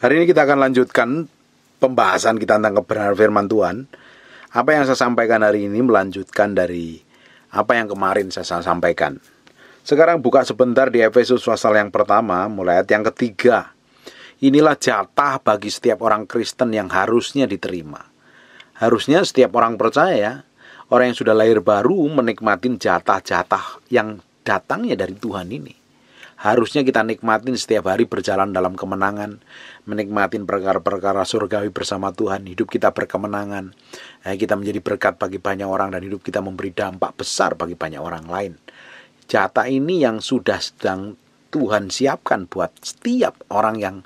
Hari ini kita akan lanjutkan pembahasan kita tentang kebenaran firman Tuhan. Apa yang saya sampaikan hari ini melanjutkan dari apa yang kemarin saya sampaikan. Sekarang buka sebentar di Efesus pasal yang pertama, mulai ayat yang ketiga. Inilah jatah bagi setiap orang Kristen yang harusnya diterima. Harusnya setiap orang percaya, orang yang sudah lahir baru menikmati jatah-jatah yang datangnya dari Tuhan ini harusnya kita nikmatin setiap hari berjalan dalam kemenangan, menikmatin perkara-perkara surgawi bersama Tuhan, hidup kita berkemenangan, eh, kita menjadi berkat bagi banyak orang dan hidup kita memberi dampak besar bagi banyak orang lain. Jatah ini yang sudah sedang Tuhan siapkan buat setiap orang yang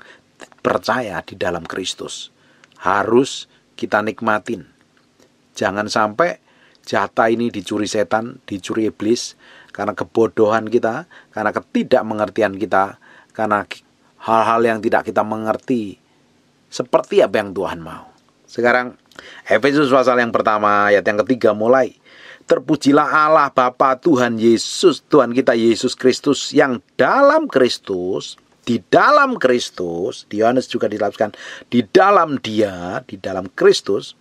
percaya di dalam Kristus. Harus kita nikmatin. Jangan sampai jatah ini dicuri setan, dicuri iblis, karena kebodohan kita, karena ketidakmengertian kita, karena hal-hal yang tidak kita mengerti seperti apa yang Tuhan mau. Sekarang Efesus pasal yang pertama ayat yang ketiga mulai Terpujilah Allah Bapa Tuhan Yesus Tuhan kita Yesus Kristus yang dalam Kristus di dalam Kristus, di Yohanes juga dilakukan di dalam Dia, di dalam Kristus,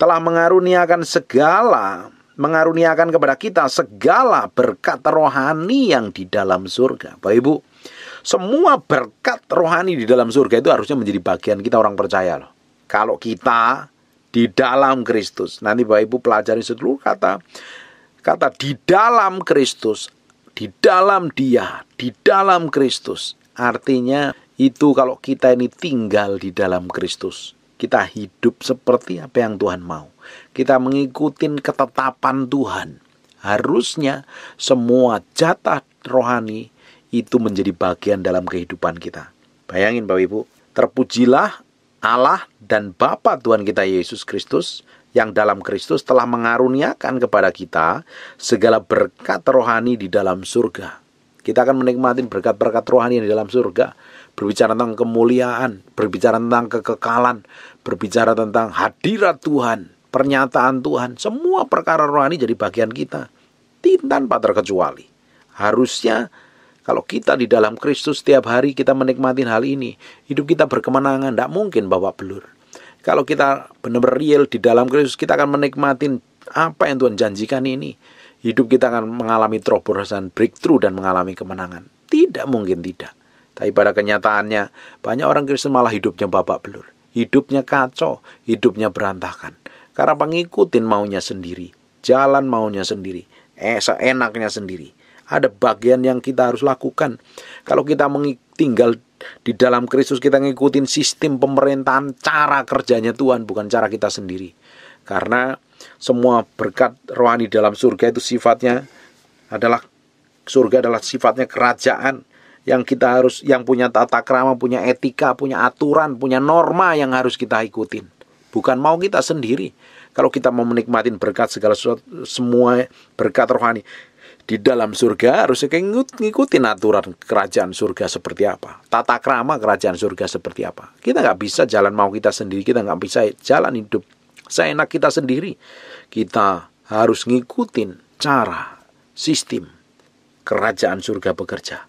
telah mengaruniakan segala mengaruniakan kepada kita segala berkat rohani yang di dalam surga. Bapak Ibu, semua berkat rohani di dalam surga itu harusnya menjadi bagian kita orang percaya loh. Kalau kita di dalam Kristus, nanti Bapak Ibu pelajari seluruh kata kata di dalam Kristus, di dalam Dia, di dalam Kristus. Artinya itu kalau kita ini tinggal di dalam Kristus kita hidup seperti apa yang Tuhan mau. Kita mengikuti ketetapan Tuhan. Harusnya semua jatah rohani itu menjadi bagian dalam kehidupan kita. Bayangin Bapak Ibu, terpujilah Allah dan Bapa Tuhan kita Yesus Kristus yang dalam Kristus telah mengaruniakan kepada kita segala berkat rohani di dalam surga. Kita akan menikmati berkat-berkat rohani di dalam surga berbicara tentang kemuliaan, berbicara tentang kekekalan, berbicara tentang hadirat Tuhan, pernyataan Tuhan, semua perkara rohani jadi bagian kita. Tanpa terkecuali. Harusnya kalau kita di dalam Kristus setiap hari kita menikmati hal ini, hidup kita berkemenangan, tidak mungkin bawa belur. Kalau kita benar-benar real di dalam Kristus, kita akan menikmati apa yang Tuhan janjikan ini. Hidup kita akan mengalami terobosan, breakthrough, dan mengalami kemenangan. Tidak mungkin tidak. Tapi pada kenyataannya, banyak orang Kristen malah hidupnya babak belur. Hidupnya kacau, hidupnya berantakan. Karena pengikutin maunya sendiri, jalan maunya sendiri, eh, seenaknya sendiri. Ada bagian yang kita harus lakukan. Kalau kita tinggal di dalam Kristus kita ngikutin sistem pemerintahan cara kerjanya Tuhan bukan cara kita sendiri. Karena semua berkat rohani dalam surga itu sifatnya adalah surga adalah sifatnya kerajaan yang kita harus yang punya tata krama, punya etika, punya aturan, punya norma yang harus kita ikutin. Bukan mau kita sendiri. Kalau kita mau menikmati berkat segala sesuatu, semua berkat rohani di dalam surga harus ngikut, ngikutin aturan kerajaan surga seperti apa tata krama kerajaan surga seperti apa kita nggak bisa jalan mau kita sendiri kita nggak bisa jalan hidup seenak kita sendiri kita harus ngikutin cara sistem kerajaan surga bekerja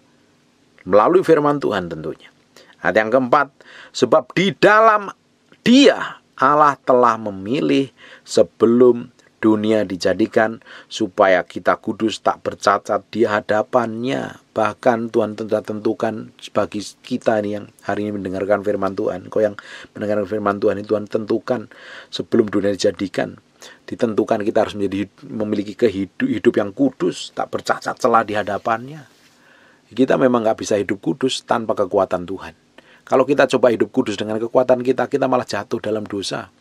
melalui firman Tuhan tentunya. Ayat yang keempat, sebab di dalam Dia Allah telah memilih sebelum dunia dijadikan supaya kita kudus tak bercacat di hadapannya. Bahkan Tuhan telah tentukan bagi kita ini yang hari ini mendengarkan firman Tuhan. Kau yang mendengarkan firman Tuhan itu Tuhan tentukan sebelum dunia dijadikan. Ditentukan kita harus menjadi memiliki kehidup hidup yang kudus, tak bercacat celah di hadapannya. Kita memang nggak bisa hidup kudus tanpa kekuatan Tuhan. Kalau kita coba hidup kudus dengan kekuatan kita, kita malah jatuh dalam dosa.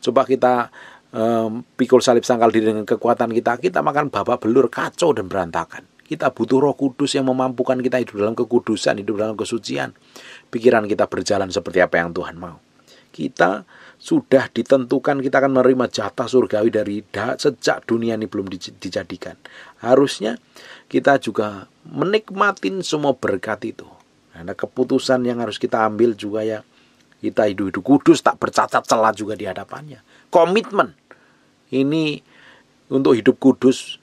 Coba kita um, pikul salib sangkal diri dengan kekuatan kita, kita makan babak belur kacau dan berantakan. Kita butuh roh kudus yang memampukan kita hidup dalam kekudusan, hidup dalam kesucian. Pikiran kita berjalan seperti apa yang Tuhan mau. Kita sudah ditentukan kita akan menerima jatah surgawi dari da, sejak dunia ini belum dijadikan. Harusnya kita juga menikmatin semua berkat itu. Ada keputusan yang harus kita ambil juga ya. Kita hidup-hidup kudus tak bercacat celah juga di hadapannya. Komitmen. Ini untuk hidup kudus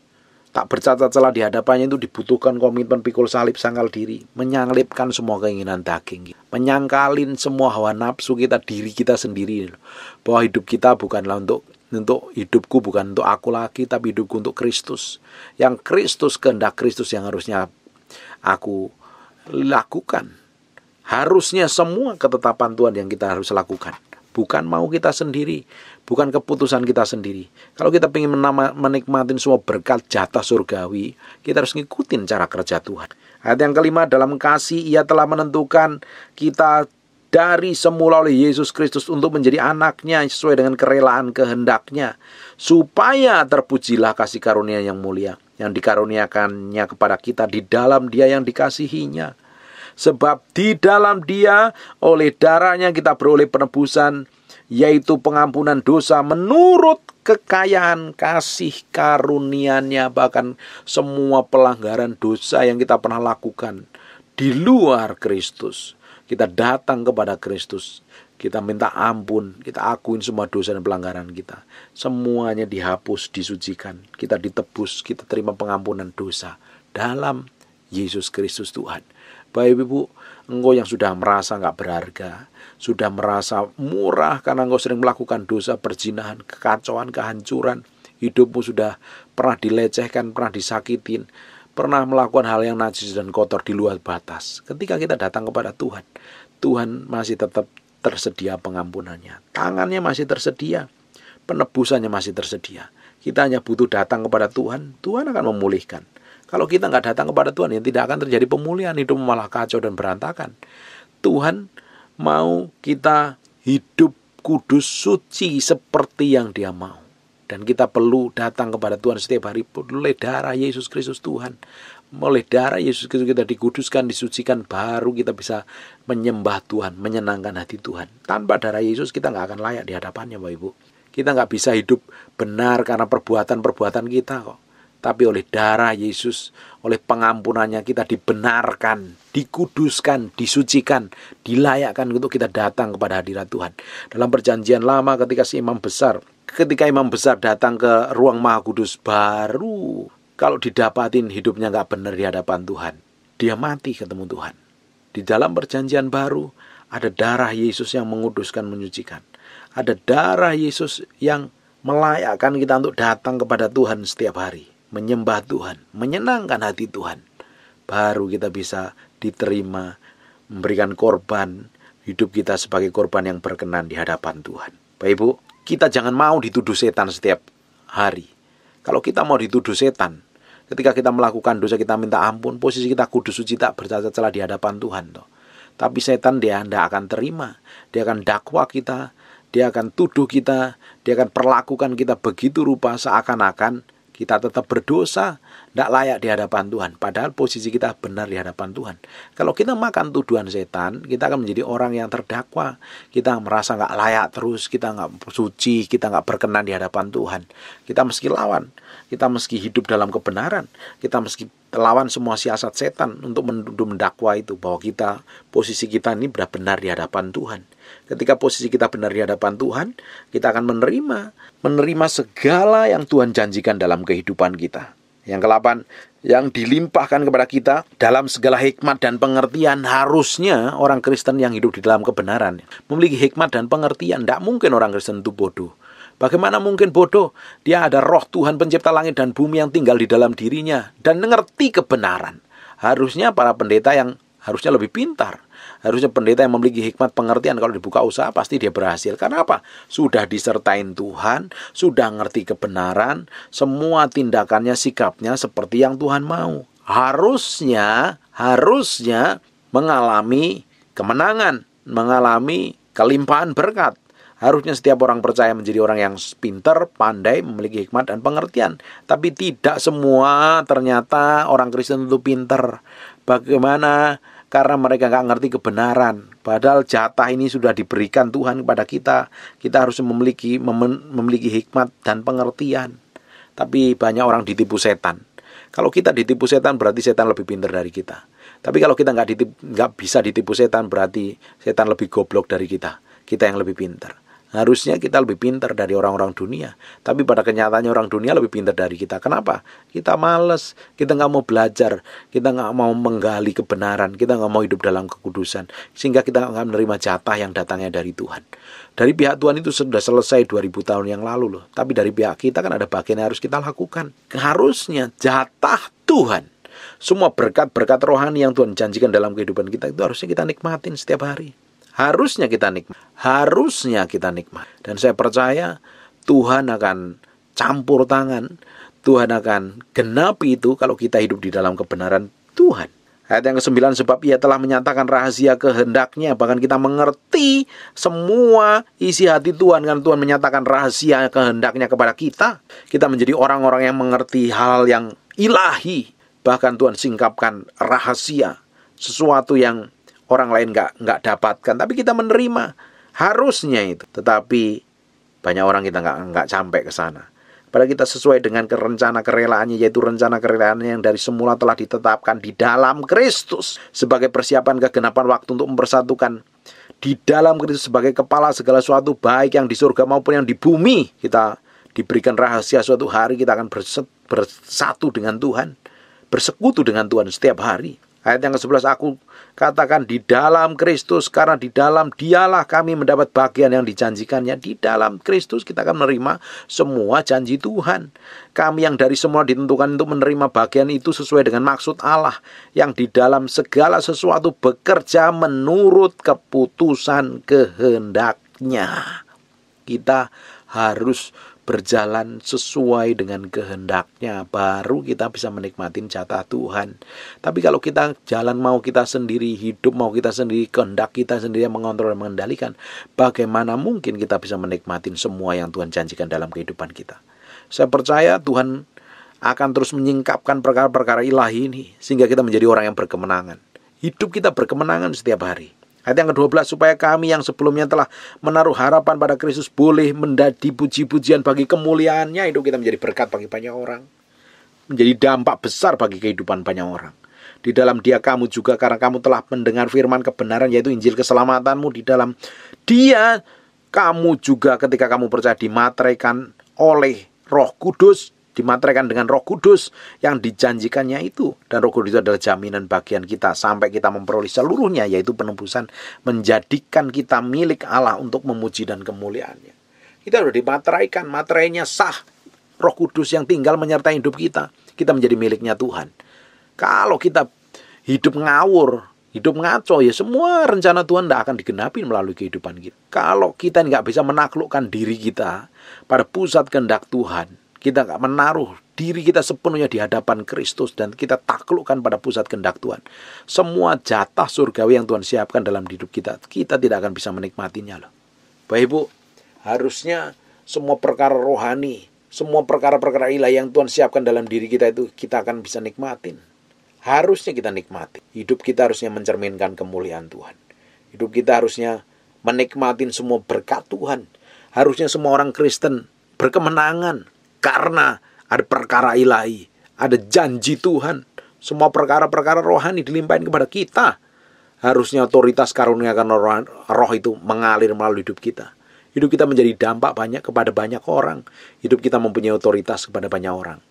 tak bercacat celah di hadapannya itu dibutuhkan komitmen pikul salib sangkal diri. Menyalipkan semua keinginan daging. Menyangkalin semua hawa nafsu kita, diri kita sendiri. Bahwa hidup kita bukanlah untuk untuk hidupku bukan untuk aku lagi, tapi hidupku untuk Kristus. Yang Kristus, kehendak Kristus yang harusnya aku lakukan. Harusnya semua ketetapan Tuhan yang kita harus lakukan. Bukan mau kita sendiri, bukan keputusan kita sendiri. Kalau kita ingin menikmati semua berkat jatah surgawi, kita harus ngikutin cara kerja Tuhan. Ayat yang kelima, dalam kasih ia telah menentukan kita dari semula oleh Yesus Kristus untuk menjadi anaknya sesuai dengan kerelaan kehendaknya. Supaya terpujilah kasih karunia yang mulia yang dikaruniakannya kepada kita di dalam dia yang dikasihinya. Sebab di dalam dia oleh darahnya kita beroleh penebusan yaitu pengampunan dosa menurut kekayaan kasih karunia-Nya bahkan semua pelanggaran dosa yang kita pernah lakukan di luar Kristus kita datang kepada Kristus. Kita minta ampun, kita akuin semua dosa dan pelanggaran kita. Semuanya dihapus, disucikan. Kita ditebus, kita terima pengampunan dosa dalam Yesus Kristus Tuhan. Baik Ibu, engkau yang sudah merasa nggak berharga, sudah merasa murah karena engkau sering melakukan dosa, perzinahan, kekacauan, kehancuran, hidupmu sudah pernah dilecehkan, pernah disakitin, pernah melakukan hal yang najis dan kotor di luar batas. Ketika kita datang kepada Tuhan, Tuhan masih tetap tersedia pengampunannya. Tangannya masih tersedia, penebusannya masih tersedia. Kita hanya butuh datang kepada Tuhan, Tuhan akan memulihkan. Kalau kita nggak datang kepada Tuhan, ya tidak akan terjadi pemulihan, hidup malah kacau dan berantakan. Tuhan mau kita hidup kudus suci seperti yang dia mau. Dan kita perlu datang kepada Tuhan setiap hari. Oleh darah Yesus Kristus Tuhan. Oleh darah Yesus Kristus kita dikuduskan, disucikan. Baru kita bisa menyembah Tuhan. Menyenangkan hati Tuhan. Tanpa darah Yesus kita nggak akan layak di hadapannya Bapak Ibu. Kita nggak bisa hidup benar karena perbuatan-perbuatan kita kok. Tapi oleh darah Yesus, oleh pengampunannya kita dibenarkan, dikuduskan, disucikan, dilayakkan untuk kita datang kepada hadirat Tuhan. Dalam perjanjian lama ketika si imam besar ketika imam besar datang ke ruang maha kudus baru kalau didapatin hidupnya nggak benar di hadapan Tuhan dia mati ketemu Tuhan di dalam perjanjian baru ada darah Yesus yang menguduskan menyucikan ada darah Yesus yang melayakkan kita untuk datang kepada Tuhan setiap hari menyembah Tuhan menyenangkan hati Tuhan baru kita bisa diterima memberikan korban hidup kita sebagai korban yang berkenan di hadapan Tuhan Bapak Ibu kita jangan mau dituduh setan setiap hari. Kalau kita mau dituduh setan, ketika kita melakukan dosa kita minta ampun, posisi kita kudus suci tak bercacat celah di hadapan Tuhan. Toh. Tapi setan dia tidak akan terima, dia akan dakwa kita, dia akan tuduh kita, dia akan perlakukan kita begitu rupa seakan-akan kita tetap berdosa, tidak layak di hadapan Tuhan. Padahal posisi kita benar di hadapan Tuhan. Kalau kita makan tuduhan setan, kita akan menjadi orang yang terdakwa. Kita merasa nggak layak terus, kita nggak suci, kita nggak berkenan di hadapan Tuhan. Kita meski lawan, kita meski hidup dalam kebenaran, kita meski lawan semua siasat setan untuk mendakwa itu bahwa kita posisi kita ini benar-benar di hadapan Tuhan. Ketika posisi kita benar di hadapan Tuhan, kita akan menerima menerima segala yang Tuhan janjikan dalam kehidupan kita. Yang kelapan, yang dilimpahkan kepada kita dalam segala hikmat dan pengertian harusnya orang Kristen yang hidup di dalam kebenaran memiliki hikmat dan pengertian. Tidak mungkin orang Kristen itu bodoh. Bagaimana mungkin bodoh? Dia ada roh Tuhan pencipta langit dan bumi yang tinggal di dalam dirinya dan mengerti kebenaran. Harusnya para pendeta yang harusnya lebih pintar. Harusnya pendeta yang memiliki hikmat pengertian kalau dibuka usaha pasti dia berhasil. Karena apa? Sudah disertain Tuhan, sudah ngerti kebenaran, semua tindakannya, sikapnya seperti yang Tuhan mau. Harusnya, harusnya mengalami kemenangan, mengalami kelimpahan berkat Harusnya setiap orang percaya menjadi orang yang pinter, pandai, memiliki hikmat dan pengertian. Tapi tidak semua ternyata orang Kristen itu pinter. Bagaimana? Karena mereka nggak ngerti kebenaran. Padahal jatah ini sudah diberikan Tuhan kepada kita. Kita harus memiliki mem memiliki hikmat dan pengertian. Tapi banyak orang ditipu setan. Kalau kita ditipu setan berarti setan lebih pintar dari kita. Tapi kalau kita nggak nggak bisa ditipu setan berarti setan lebih goblok dari kita. Kita yang lebih pintar. Harusnya kita lebih pintar dari orang-orang dunia. Tapi pada kenyataannya orang dunia lebih pintar dari kita. Kenapa? Kita males, kita nggak mau belajar, kita nggak mau menggali kebenaran, kita nggak mau hidup dalam kekudusan. Sehingga kita nggak menerima jatah yang datangnya dari Tuhan. Dari pihak Tuhan itu sudah selesai 2000 tahun yang lalu loh. Tapi dari pihak kita kan ada bagian yang harus kita lakukan. Harusnya jatah Tuhan semua berkat-berkat rohani yang Tuhan janjikan dalam kehidupan kita itu harusnya kita nikmatin setiap hari. Harusnya kita nikmat. Harusnya kita nikmat. Dan saya percaya Tuhan akan campur tangan. Tuhan akan genapi itu kalau kita hidup di dalam kebenaran Tuhan. Ayat yang ke-9 sebab ia telah menyatakan rahasia kehendaknya bahkan kita mengerti semua isi hati Tuhan kan Tuhan menyatakan rahasia kehendaknya kepada kita. Kita menjadi orang-orang yang mengerti hal yang ilahi bahkan Tuhan singkapkan rahasia sesuatu yang orang lain nggak nggak dapatkan tapi kita menerima harusnya itu tetapi banyak orang kita nggak nggak sampai ke sana Padahal kita sesuai dengan rencana kerelaannya yaitu rencana kerelaannya yang dari semula telah ditetapkan di dalam Kristus sebagai persiapan kegenapan waktu untuk mempersatukan di dalam Kristus sebagai kepala segala sesuatu baik yang di surga maupun yang di bumi kita diberikan rahasia suatu hari kita akan bersatu dengan Tuhan bersekutu dengan Tuhan setiap hari Ayat yang ke-11 aku katakan di dalam Kristus karena di dalam dialah kami mendapat bagian yang dijanjikannya. Di dalam Kristus kita akan menerima semua janji Tuhan. Kami yang dari semua ditentukan untuk menerima bagian itu sesuai dengan maksud Allah yang di dalam segala sesuatu bekerja menurut keputusan kehendaknya. Kita harus berjalan sesuai dengan kehendaknya, baru kita bisa menikmati jatah Tuhan. Tapi kalau kita jalan mau kita sendiri, hidup mau kita sendiri, kehendak kita sendiri yang mengontrol dan mengendalikan, bagaimana mungkin kita bisa menikmati semua yang Tuhan janjikan dalam kehidupan kita? Saya percaya Tuhan akan terus menyingkapkan perkara-perkara ilahi ini sehingga kita menjadi orang yang berkemenangan. Hidup kita berkemenangan setiap hari. Ayat yang ke-12 supaya kami yang sebelumnya telah menaruh harapan pada Kristus boleh menjadi puji-pujian bagi kemuliaannya itu kita menjadi berkat bagi banyak orang. Menjadi dampak besar bagi kehidupan banyak orang. Di dalam dia kamu juga karena kamu telah mendengar firman kebenaran yaitu Injil keselamatanmu di dalam dia kamu juga ketika kamu percaya dimateraikan oleh Roh Kudus dimateraikan dengan Roh Kudus yang dijanjikannya itu dan Roh Kudus itu adalah jaminan bagian kita sampai kita memperoleh seluruhnya yaitu penembusan menjadikan kita milik Allah untuk memuji dan kemuliaannya. Kita sudah dimateraikan, materainya sah. Roh Kudus yang tinggal menyertai hidup kita, kita menjadi miliknya Tuhan. Kalau kita hidup ngawur, hidup ngaco ya semua rencana Tuhan tidak akan digenapi melalui kehidupan kita. Kalau kita nggak bisa menaklukkan diri kita pada pusat kehendak Tuhan, kita menaruh diri kita sepenuhnya di hadapan Kristus dan kita taklukkan pada pusat kehendak Tuhan. Semua jatah surgawi yang Tuhan siapkan dalam hidup kita, kita tidak akan bisa menikmatinya loh. Bapak Ibu, harusnya semua perkara rohani, semua perkara-perkara ilahi yang Tuhan siapkan dalam diri kita itu kita akan bisa nikmatin. Harusnya kita nikmati. Hidup kita harusnya mencerminkan kemuliaan Tuhan. Hidup kita harusnya menikmatin semua berkat Tuhan. Harusnya semua orang Kristen berkemenangan karena ada perkara ilahi, ada janji Tuhan. Semua perkara-perkara rohani dilimpahin kepada kita. Harusnya otoritas karunia karena roh itu mengalir melalui hidup kita. Hidup kita menjadi dampak banyak kepada banyak orang. Hidup kita mempunyai otoritas kepada banyak orang.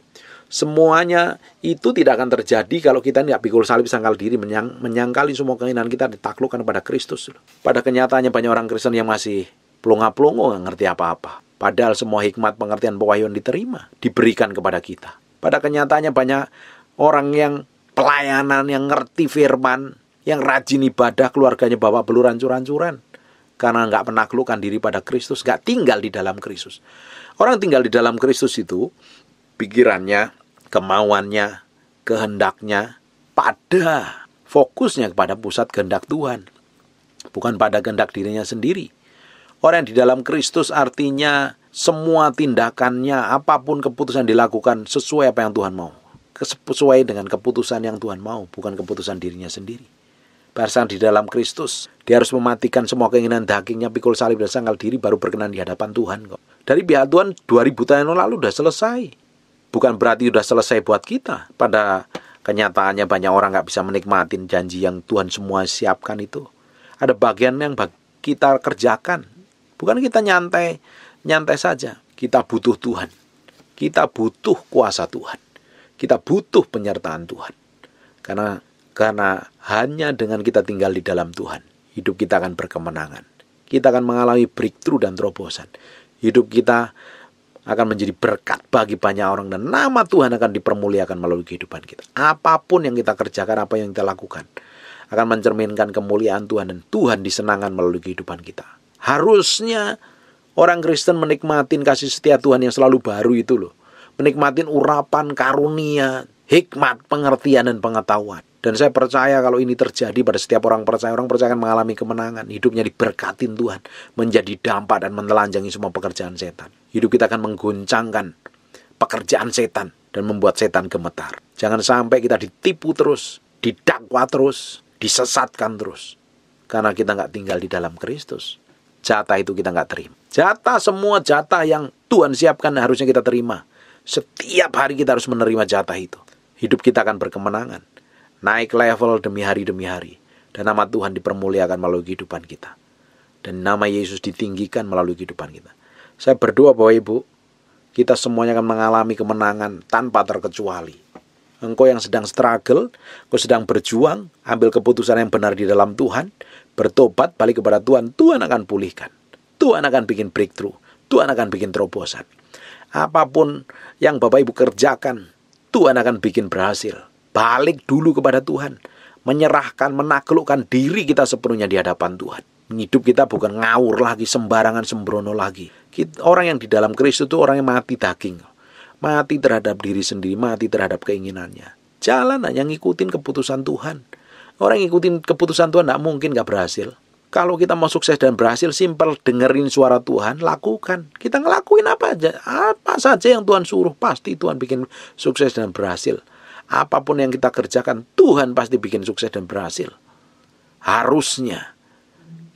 Semuanya itu tidak akan terjadi kalau kita tidak pikul salib sangkal diri, menyang, menyangkali semua keinginan kita ditaklukkan pada Kristus. Pada kenyataannya banyak orang Kristen yang masih pelunga-pelungu nggak ngerti apa-apa. Padahal semua hikmat pengertian pewahyuan diterima, diberikan kepada kita. Pada kenyataannya banyak orang yang pelayanan, yang ngerti firman, yang rajin ibadah, keluarganya bawa belur ancur-ancuran. Karena nggak menaklukkan diri pada Kristus, nggak tinggal di dalam Kristus. Orang tinggal di dalam Kristus itu, pikirannya, kemauannya, kehendaknya, pada fokusnya kepada pusat kehendak Tuhan. Bukan pada kehendak dirinya sendiri. Orang yang di dalam Kristus artinya semua tindakannya, apapun keputusan dilakukan sesuai apa yang Tuhan mau. Sesuai dengan keputusan yang Tuhan mau, bukan keputusan dirinya sendiri. Bahasan di dalam Kristus, dia harus mematikan semua keinginan dagingnya, pikul salib dan sangkal diri baru berkenan di hadapan Tuhan kok. Dari pihak Tuhan 2000 tahun lalu sudah selesai. Bukan berarti sudah selesai buat kita. Pada kenyataannya banyak orang nggak bisa menikmatin janji yang Tuhan semua siapkan itu. Ada bagian yang kita kerjakan, Bukan kita nyantai, nyantai saja. Kita butuh Tuhan. Kita butuh kuasa Tuhan. Kita butuh penyertaan Tuhan. Karena karena hanya dengan kita tinggal di dalam Tuhan, hidup kita akan berkemenangan. Kita akan mengalami breakthrough dan terobosan. Hidup kita akan menjadi berkat bagi banyak orang dan nama Tuhan akan dipermuliakan melalui kehidupan kita. Apapun yang kita kerjakan, apa yang kita lakukan akan mencerminkan kemuliaan Tuhan dan Tuhan disenangkan melalui kehidupan kita. Harusnya orang Kristen menikmatin kasih setia Tuhan yang selalu baru itu loh. Menikmatin urapan karunia, hikmat, pengertian dan pengetahuan. Dan saya percaya kalau ini terjadi pada setiap orang percaya, orang percaya akan mengalami kemenangan. Hidupnya diberkatin Tuhan, menjadi dampak dan menelanjangi semua pekerjaan setan. Hidup kita akan mengguncangkan pekerjaan setan dan membuat setan gemetar. Jangan sampai kita ditipu terus, didakwa terus, disesatkan terus. Karena kita nggak tinggal di dalam Kristus. Jatah itu kita nggak terima. Jatah semua jatah yang Tuhan siapkan harusnya kita terima. Setiap hari kita harus menerima jatah itu. Hidup kita akan berkemenangan. Naik level demi hari demi hari. Dan nama Tuhan dipermuliakan melalui kehidupan kita. Dan nama Yesus ditinggikan melalui kehidupan kita. Saya berdoa bahwa Ibu, kita semuanya akan mengalami kemenangan tanpa terkecuali engkau yang sedang struggle, engkau sedang berjuang, ambil keputusan yang benar di dalam Tuhan, bertobat, balik kepada Tuhan, Tuhan akan pulihkan. Tuhan akan bikin breakthrough, Tuhan akan bikin terobosan. Apapun yang Bapak Ibu kerjakan, Tuhan akan bikin berhasil. Balik dulu kepada Tuhan, menyerahkan, menaklukkan diri kita sepenuhnya di hadapan Tuhan. Hidup kita bukan ngawur lagi, sembarangan sembrono lagi. Orang yang di dalam Kristus itu orang yang mati daging mati terhadap diri sendiri, mati terhadap keinginannya. Jalan hanya ngikutin keputusan Tuhan. Orang ngikutin keputusan Tuhan tidak mungkin nggak berhasil. Kalau kita mau sukses dan berhasil, simpel dengerin suara Tuhan, lakukan. Kita ngelakuin apa aja, apa saja yang Tuhan suruh, pasti Tuhan bikin sukses dan berhasil. Apapun yang kita kerjakan, Tuhan pasti bikin sukses dan berhasil. Harusnya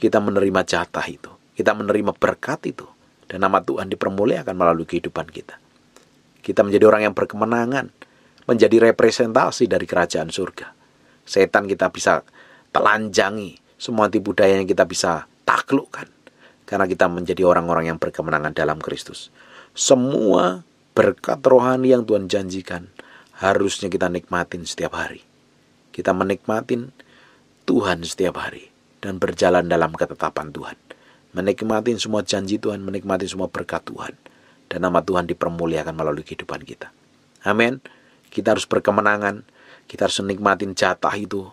kita menerima jatah itu, kita menerima berkat itu, dan nama Tuhan dipermuliakan melalui kehidupan kita. Kita menjadi orang yang berkemenangan, menjadi representasi dari kerajaan surga. Setan kita bisa telanjangi, semua tipu yang kita bisa taklukkan karena kita menjadi orang-orang yang berkemenangan dalam Kristus. Semua berkat rohani yang Tuhan janjikan harusnya kita nikmatin setiap hari. Kita menikmatin Tuhan setiap hari dan berjalan dalam ketetapan Tuhan. Menikmatin semua janji Tuhan, menikmati semua berkat Tuhan dan nama Tuhan dipermuliakan melalui kehidupan kita. Amin. Kita harus berkemenangan, kita harus menikmatin jatah itu.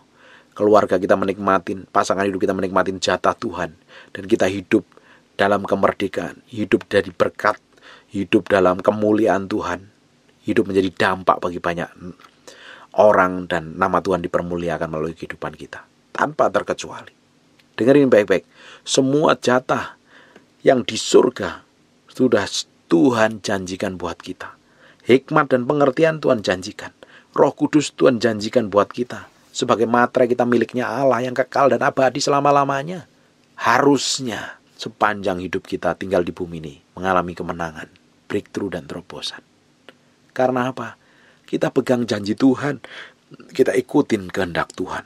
Keluarga kita menikmatin, pasangan hidup kita menikmatin jatah Tuhan dan kita hidup dalam kemerdekaan, hidup dari berkat, hidup dalam kemuliaan Tuhan, hidup menjadi dampak bagi banyak orang dan nama Tuhan dipermuliakan melalui kehidupan kita tanpa terkecuali. Dengerin baik-baik. Semua jatah yang di surga sudah Tuhan janjikan buat kita. Hikmat dan pengertian Tuhan janjikan. Roh Kudus Tuhan janjikan buat kita. Sebagai matra kita miliknya Allah yang kekal dan abadi selama-lamanya. Harusnya sepanjang hidup kita tinggal di bumi ini mengalami kemenangan, breakthrough dan terobosan. Karena apa? Kita pegang janji Tuhan, kita ikutin kehendak Tuhan.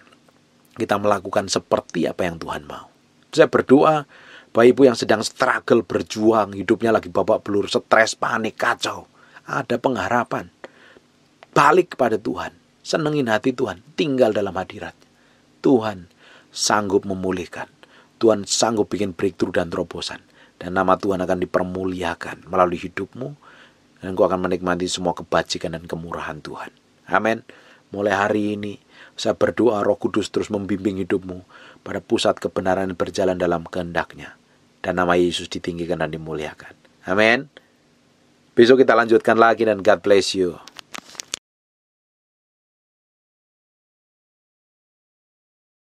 Kita melakukan seperti apa yang Tuhan mau. Saya berdoa, Bapak ibu yang sedang struggle berjuang, hidupnya lagi babak belur, stres, panik, kacau. Ada pengharapan. Balik kepada Tuhan. Senengin hati Tuhan. Tinggal dalam hadirat. Tuhan sanggup memulihkan. Tuhan sanggup bikin breakthrough dan terobosan. Dan nama Tuhan akan dipermuliakan melalui hidupmu. Dan engkau akan menikmati semua kebajikan dan kemurahan Tuhan. Amin. Mulai hari ini, saya berdoa roh kudus terus membimbing hidupmu pada pusat kebenaran berjalan dalam kehendaknya dan nama Yesus ditinggikan dan dimuliakan. Amin. Besok kita lanjutkan lagi dan God bless you.